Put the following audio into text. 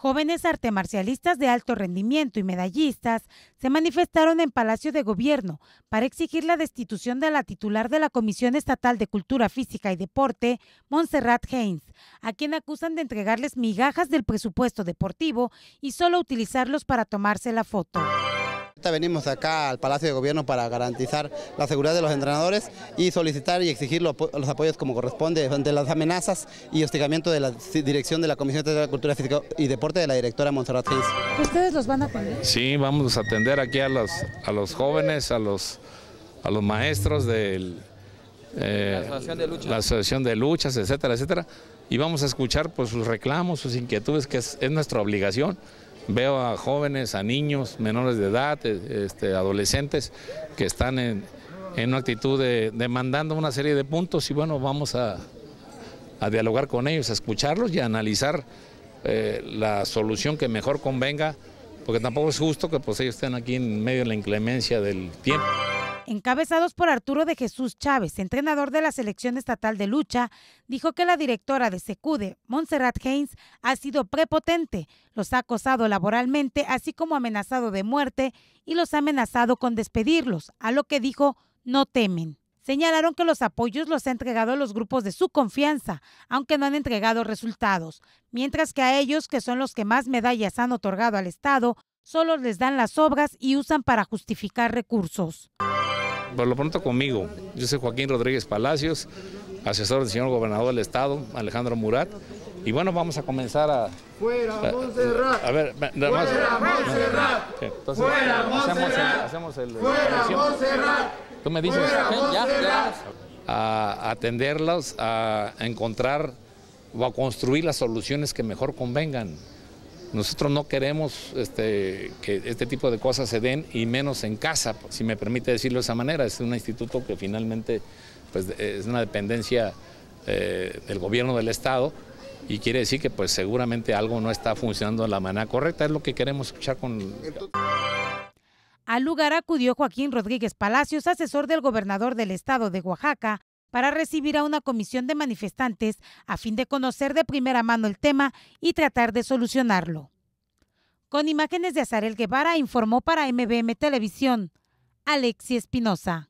Jóvenes arte marcialistas de alto rendimiento y medallistas se manifestaron en Palacio de Gobierno para exigir la destitución de la titular de la Comisión Estatal de Cultura Física y Deporte, Montserrat Haynes, a quien acusan de entregarles migajas del presupuesto deportivo y solo utilizarlos para tomarse la foto. Venimos acá al Palacio de Gobierno para garantizar la seguridad de los entrenadores y solicitar y exigir los, apoyos como corresponde ante las amenazas y hostigamiento de la dirección de la Comisión de Cultura Física y Deporte de la directora Montserrat ¿Ustedes los van a poner? Sí, vamos a atender aquí a los, a los jóvenes, a los, a los maestros del... la, eh, asociación de luchas. la asociación de luchas, etcétera, etcétera, y vamos a escuchar pues, sus reclamos, sus inquietudes, que es nuestra obligación. Veo a jóvenes, a niños menores de edad, eh, este, adolescentes que están en, una actitud de, demandando una serie de puntos y bueno, vamos a, dialogar con ellos, a escucharlos y a analizar eh, la solución que mejor convenga, porque tampoco es justo que pues, ellos estén aquí en medio de la inclemencia del tiempo encabezados por Arturo de Jesús Chávez, entrenador de la Selección Estatal de Lucha, dijo que la directora de Secude, Montserrat Haynes, ha sido prepotente, los ha acosado laboralmente, así como amenazado de muerte y los ha amenazado con despedirlos, a lo que dijo no temen. Señalaron que los apoyos los ha entregado a los grupos de su confianza, aunque no han entregado resultados, mientras que a ellos, que son los que más medallas han otorgado al Estado, solo les dan las obras y usan para justificar recursos por lo pronto conmigo. Yo soy Joaquín Rodríguez Palacios, asesor del señor gobernador del estado, Alejandro Murat. Y bueno, vamos a comenzar a... ¡Fuera Montserrat! A ver, ¡Fuera Montserrat! cerrar. entonces, ¡Fuera Montserrat! Hacemos el... ¡Fuera Montserrat! Tú me dices... ¿Ya? ¿Ya? A atenderlos, a encontrar o a construir las soluciones que mejor convengan. Nosotros no queremos este, que este tipo de cosas se den y menos en casa, si me permite decirlo de esa manera. Es un instituto que finalmente pues, es una dependencia eh, del gobierno del Estado y quiere decir que pues seguramente algo no está funcionando de la manera correcta. Es lo que queremos escuchar con... Al lugar acudió Joaquín Rodríguez Palacios, asesor del gobernador del estado de Oaxaca, para recibir a una comisión de manifestantes a fin de conocer de primera mano el tema y tratar de solucionarlo. Con imágenes de Azarel Guevara informó para MBM Televisión, Alexi Espinosa.